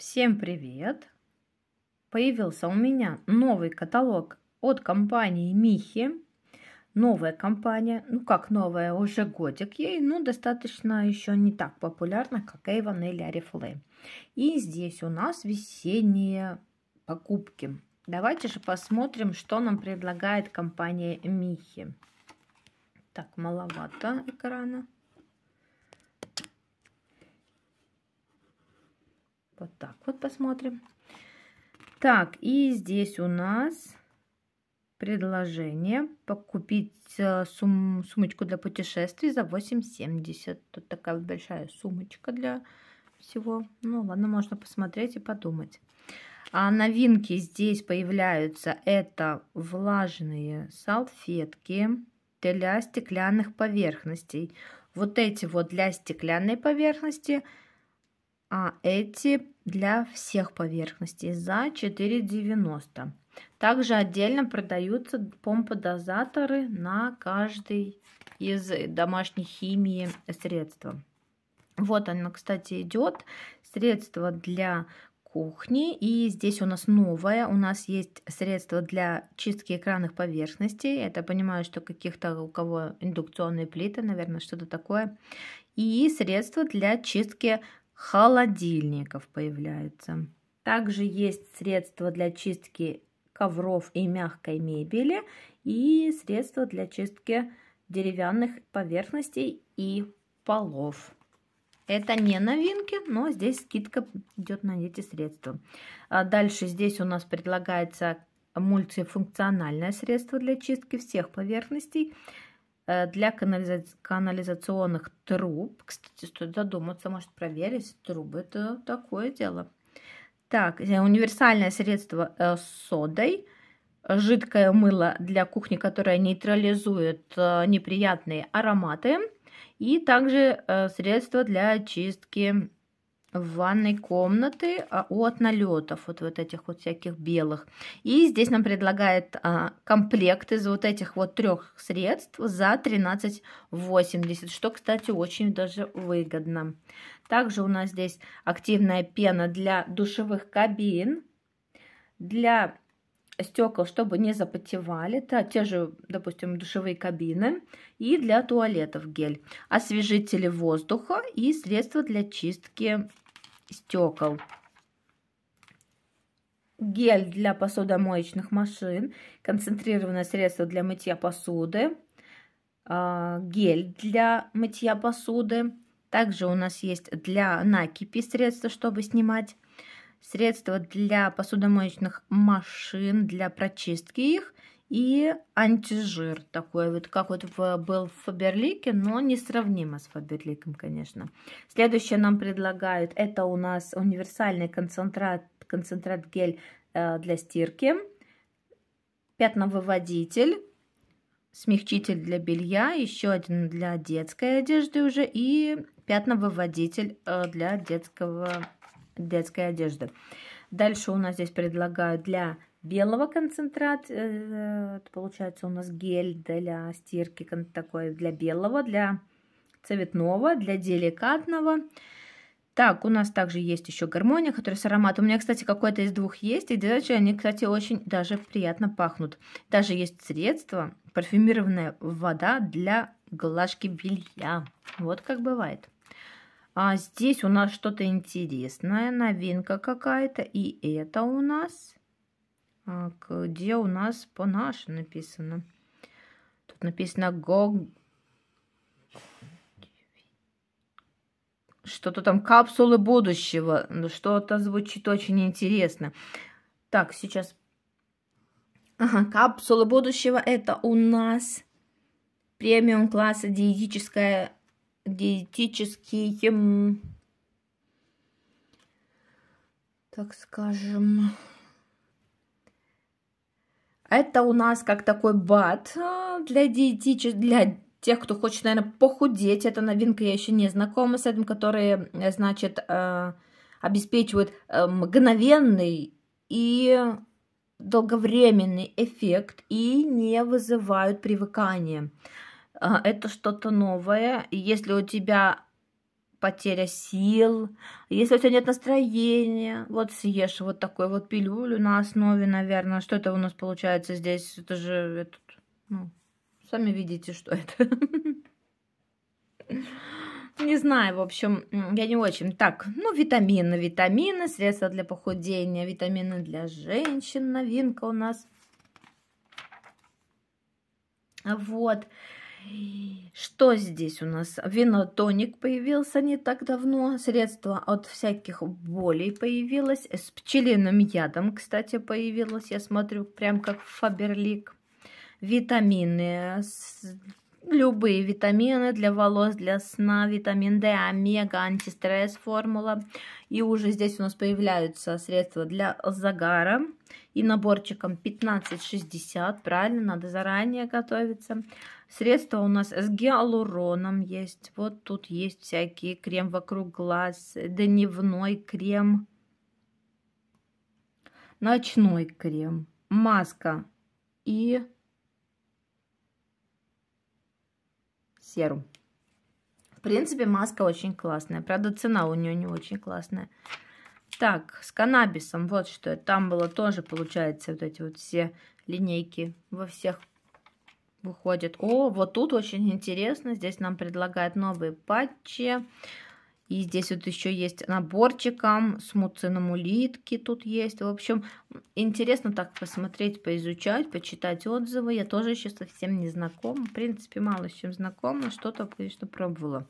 Всем привет! Появился у меня новый каталог от компании Михи. Новая компания, ну как новая, уже годик ей, но достаточно еще не так популярна, как Avon или Арифлейм. И здесь у нас весенние покупки. Давайте же посмотрим, что нам предлагает компания Михи. Так, маловато экрана. Вот так вот посмотрим. Так, и здесь у нас предложение покупить э, сум, сумочку для путешествий за 8,70. Тут такая вот большая сумочка для всего. Ну ладно, можно посмотреть и подумать. А новинки здесь появляются. Это влажные салфетки для стеклянных поверхностей. Вот эти вот для стеклянной поверхности – а эти для всех поверхностей за 4,90. Также отдельно продаются помпы-дозаторы на каждый из домашней химии средства. Вот оно, кстати, идет. Средство для кухни. И здесь у нас новое. У нас есть средство для чистки экранных поверхностей. Это, понимаю, что каких-то у кого индукционные плиты, наверное, что-то такое. И средство для чистки холодильников появляются. Также есть средства для чистки ковров и мягкой мебели и средства для чистки деревянных поверхностей и полов. Это не новинки, но здесь скидка идет на эти средства. А дальше здесь у нас предлагается мультифункциональное средство для чистки всех поверхностей. Э, для канализа... канализационных труб. Кстати, стоит задуматься, может проверить. Трубы это такое дело. Так, э, универсальное средство э, с содой. Жидкое мыло для кухни, которое нейтрализует неприятные ароматы. И также средство для очистки в ванной комнаты а, от налетов, вот, вот этих вот всяких белых. И здесь нам предлагает а, комплект из вот этих вот трех средств за 13,80, что, кстати, очень даже выгодно. Также у нас здесь активная пена для душевых кабин, для стекол, чтобы не запотевали. Это те же, допустим, душевые кабины. И для туалетов гель. Освежители воздуха и средства для чистки стекол. Гель для посудомоечных машин, концентрированное средство для мытья посуды, а, гель для мытья посуды. Также у нас есть для накипи средства, чтобы снимать Средство для посудомоечных машин, для прочистки их – и антижир такой, вот как вот в, был в Фаберлике, но несравнимо с Фаберликом, конечно. Следующее нам предлагают, это у нас универсальный концентрат, концентрат гель э, для стирки, пятновыводитель, смягчитель для белья, еще один для детской одежды уже и пятновыводитель э, для детского, детской одежды. Дальше у нас здесь предлагают для белого концентрат, э, получается у нас гель для стирки такой для белого, для цветного, для деликатного. Так, у нас также есть еще гармония, которая с ароматом. У меня, кстати, какой-то из двух есть, и даже они, кстати, очень даже приятно пахнут. Даже есть средство, парфюмированная вода для глажки белья. Вот как бывает. А здесь у нас что-то интересное, новинка какая-то, и это у нас а, где у нас по-нашему написано. Тут написано Go... Что-то там капсулы будущего. Ну, что-то звучит очень интересно. Так, сейчас. Ага, капсулы будущего это у нас премиум класса диетическая диетические так скажем это у нас как такой бат э, для, диетич... для тех, кто хочет, наверное, похудеть. Это новинка, я еще не знакома с этим, которые, э, значит, э, обеспечивают мгновенный и долговременный эффект и не вызывают привыкания. Это что-то новое. Если у тебя потеря сил, если у тебя нет настроения, вот съешь вот такой вот пилюлю на основе, наверное. Что это у нас получается здесь? Это же, этот, ну, сами видите, что это. Не знаю, в общем, я не очень. Так, ну, витамины, витамины, средства для похудения, витамины для женщин, новинка у нас. Вот. Вот. Что здесь у нас? Винотоник появился не так давно. Средство от всяких болей появилось. С пчелиным ядом, кстати, появилось. Я смотрю, прям как фаберлик. Витамины любые витамины для волос, для сна, витамин D, омега, антистресс формула. И уже здесь у нас появляются средства для загара. И наборчиком 1560, правильно, надо заранее готовиться. Средства у нас с гиалуроном есть. Вот тут есть всякие крем вокруг глаз, дневной крем, ночной крем, маска и Серум. В принципе, маска очень классная. Правда, цена у нее не очень классная. Так, с каннабисом, вот что. Там было тоже, получается, вот эти вот все линейки во всех выходят. О, вот тут очень интересно. Здесь нам предлагают новые патчи. И здесь вот еще есть наборчиком, с муцином улитки тут есть. В общем, интересно так посмотреть, поизучать, почитать отзывы. Я тоже еще совсем не знакома. В принципе, мало с чем знакома. Что-то, конечно, пробовала.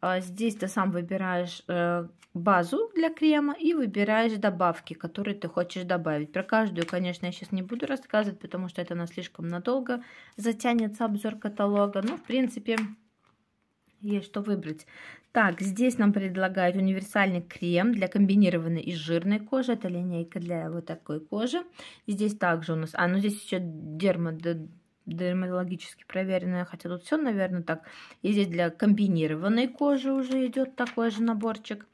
А здесь ты сам выбираешь э, базу для крема и выбираешь добавки, которые ты хочешь добавить. Про каждую, конечно, я сейчас не буду рассказывать, потому что это на слишком надолго затянется обзор каталога. Но в принципе, есть что выбрать. Так, здесь нам предлагают универсальный крем для комбинированной и жирной кожи. Это линейка для вот такой кожи. Здесь также у нас, а ну здесь еще дермододонт дерматологически проверенная, хотя тут все, наверное, так. И здесь для комбинированной кожи уже идет такой же наборчик.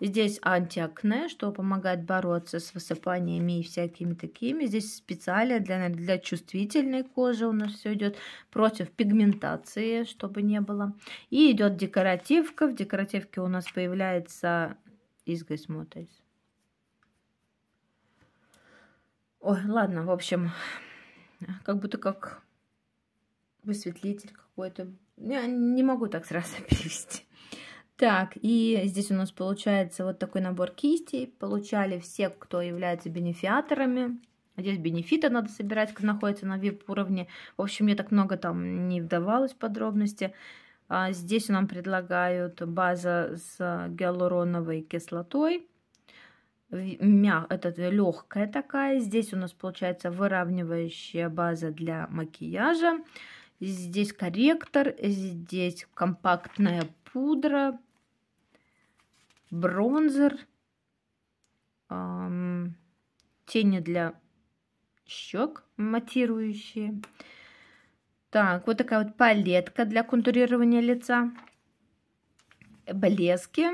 Здесь антиакне, что помогает бороться с высыпаниями и всякими такими. Здесь специально для, для чувствительной кожи у нас все идет против пигментации, чтобы не было. И идет декоративка. В декоративке у нас появляется изгосмотайс. Ой, ладно, в общем, как будто как высветлитель какой-то. Я не могу так сразу перевести. Так, и здесь у нас получается вот такой набор кистей. Получали все, кто является бенефиаторами. Здесь бенефиты надо собирать, кто находится на VIP-уровне. В общем, я так много там не вдавалась в подробности. А здесь нам предлагают база с гиалуроновой кислотой. Мяг, этот, легкая такая. Здесь у нас получается выравнивающая база для макияжа. Здесь корректор, здесь компактная пудра, бронзер, эм, тени для щек матирующие. Так, вот такая вот палетка для контурирования лица. Блески.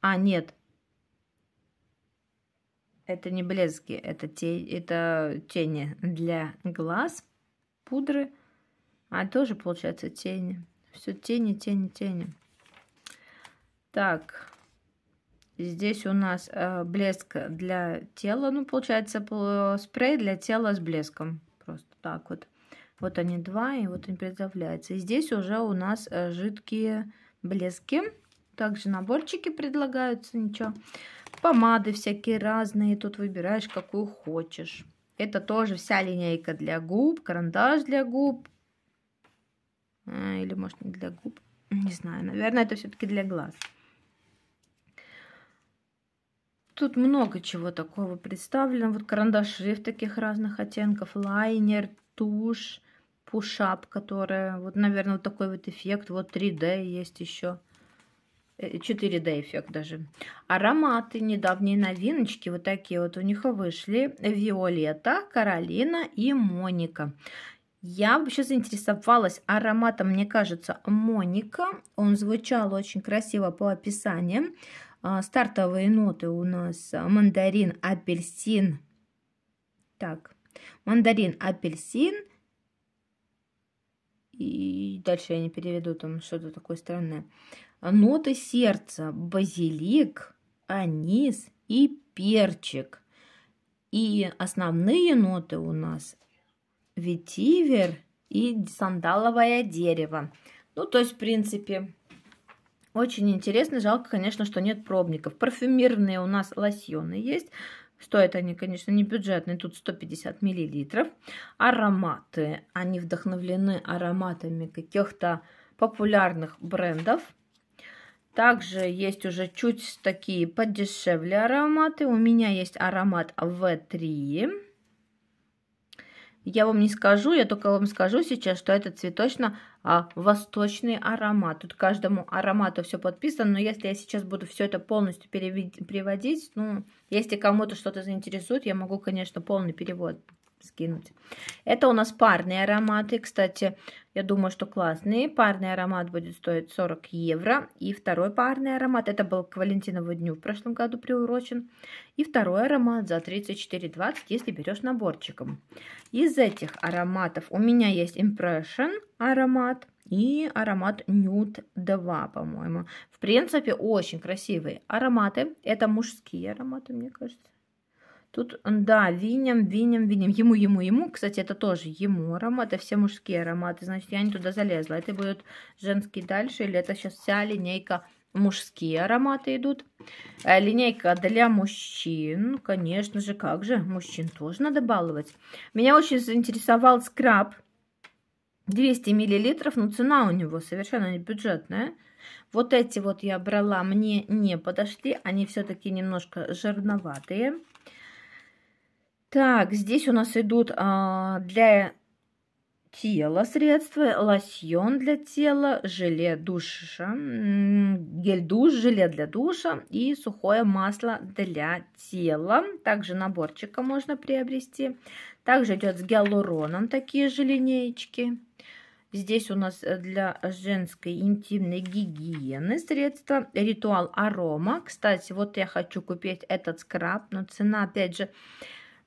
А, нет. Это не блески, это, те, это тени для глаз, пудры а тоже, получается, тени. Все тени, тени, тени. Так, здесь у нас э, блеск для тела. Ну, получается, спрей для тела с блеском. Просто так вот. Вот они два, и вот они представляются. И здесь уже у нас э, жидкие блески. Также наборчики предлагаются, ничего. Помады всякие разные. Тут выбираешь, какую хочешь. Это тоже вся линейка для губ, карандаш для губ, а, или, может, не для губ. Не знаю, наверное, это все-таки для глаз. Тут много чего такого представлено. Вот карандаши в таких разных оттенков, лайнер, тушь, пушап, которая, вот, наверное, вот такой вот эффект. Вот 3D есть еще. Э, 4D эффект даже. Ароматы, недавние новиночки, вот такие вот у них вышли. Виолетта, Каролина и Моника. Я вообще заинтересовалась ароматом, мне кажется, Моника. Он звучал очень красиво по описанию. А, стартовые ноты у нас а, мандарин, апельсин. Так, мандарин, апельсин. И дальше я не переведу, там что-то такое странное. Ноты сердца, базилик, анис и перчик. И основные ноты у нас ветивер и сандаловое дерево. Ну, то есть, в принципе, очень интересно. Жалко, конечно, что нет пробников. Парфюмерные у нас лосьоны есть. Стоят они, конечно, не бюджетные, тут 150 миллилитров. Ароматы. Они вдохновлены ароматами каких-то популярных брендов. Также есть уже чуть такие подешевле ароматы. У меня есть аромат В3 я вам не скажу, я только вам скажу сейчас, что это цветочно-восточный а, аромат. Тут каждому аромату все подписано, но если я сейчас буду все это полностью переводить, ну, если кому-то что-то заинтересует, я могу, конечно, полный перевод скинуть. Это у нас парные ароматы. Кстати, я думаю, что классные. Парный аромат будет стоить 40 евро. И второй парный аромат, это был к Валентинову дню в прошлом году приурочен. И второй аромат за 34,20, если берешь наборчиком. Из этих ароматов у меня есть Impression аромат и аромат Nude 2, по-моему. В принципе, очень красивые ароматы. Это мужские ароматы, мне кажется. Тут, да, виням, виням, виням. Ему, ему, ему. Кстати, это тоже ему ароматы, все мужские ароматы. Значит, я не туда залезла. Это будет женский дальше, или это сейчас вся линейка мужские ароматы идут. Э, линейка для мужчин, конечно же, как же, мужчин тоже надо баловать. Меня очень заинтересовал скраб 200 миллилитров, но ну, цена у него совершенно не бюджетная. Вот эти вот я брала, мне не подошли, они все-таки немножко жирноватые. Так, здесь у нас идут а, для тела средства, лосьон для тела, желе душа, гель-душ, желе для душа и сухое масло для тела. Также наборчика можно приобрести. Также идет с гиалуроном такие же линеечки. Здесь у нас э, для женской интимной гигиены средства ритуал арома. Кстати, вот я хочу купить этот скраб, но цена опять же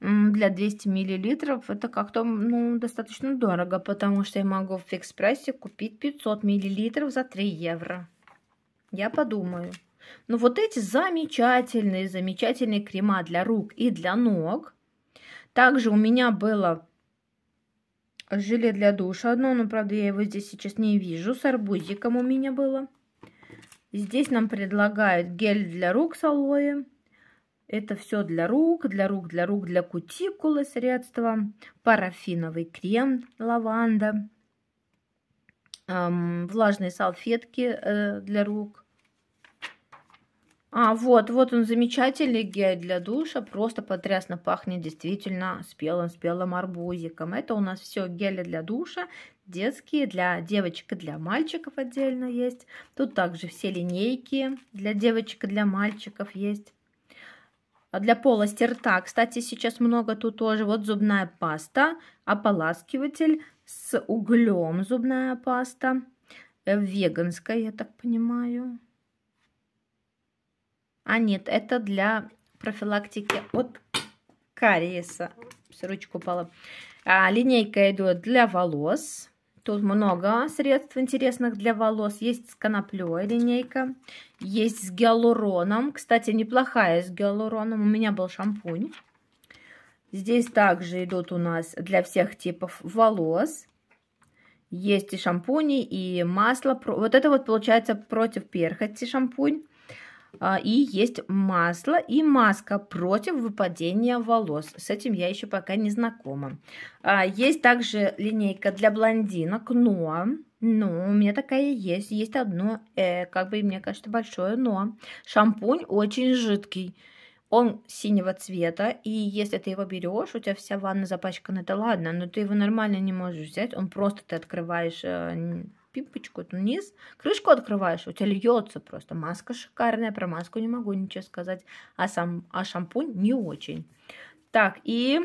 для 200 миллилитров это как-то ну, достаточно дорого, потому что я могу в фикс прайсе купить 500 миллилитров за 3 евро. Я подумаю. Но ну, вот эти замечательные, замечательные крема для рук и для ног. Также у меня было желе для душа одно, но, правда, я его здесь сейчас не вижу. С арбузиком у меня было. Здесь нам предлагают гель для рук с алоэ. Это все для рук, для рук, для рук, для кутикулы средства, парафиновый крем, лаванда, эм, влажные салфетки э, для рук. А, вот, вот он замечательный гель для душа, просто потрясно пахнет действительно спелым-спелым арбузиком. Это у нас все гели для душа, детские, для девочек и для мальчиков отдельно есть. Тут также все линейки для девочек и для мальчиков есть. А для полости рта. Кстати, сейчас много тут тоже. Вот зубная паста, ополаскиватель с углем зубная паста. Э, веганская, я так понимаю. А нет, это для профилактики от кариеса. С ручку упала. А, линейка идет для волос. Тут много средств интересных для волос. Есть с коноплей линейка, есть с гиалуроном. Кстати, неплохая с гиалуроном. У меня был шампунь. Здесь также идут у нас для всех типов волос. Есть и шампуни, и масло. Вот это вот получается против перхоти шампунь. А, и есть масло и маска против выпадения волос. С этим я еще пока не знакома. А, есть также линейка для блондинок Ноа. Ну, у меня такая есть. Есть одно, э, как бы, мне кажется, большое, но шампунь очень жидкий. Он синего цвета, и если ты его берешь, у тебя вся ванна запачкана, это ладно, но ну ты его нормально не можешь взять, он просто ты открываешь э, пипочку это вниз, крышку открываешь, у тебя льется просто. Маска шикарная, про маску не могу ничего сказать, а, сам, а шампунь не очень. Так, и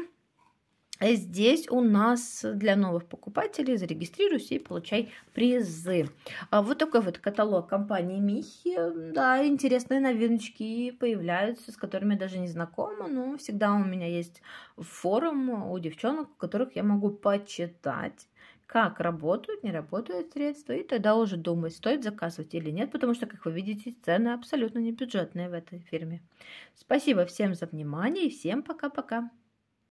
Здесь у нас для новых покупателей зарегистрируйся и получай призы. А Вот такой вот каталог компании Михи. Да, интересные новиночки появляются, с которыми я даже не знакома, но всегда у меня есть форум у девчонок, которых я могу почитать как работают, не работают средства, и тогда уже думать, стоит заказывать или нет, потому что, как вы видите, цены абсолютно не бюджетные в этой фирме. Спасибо всем за внимание и всем пока-пока.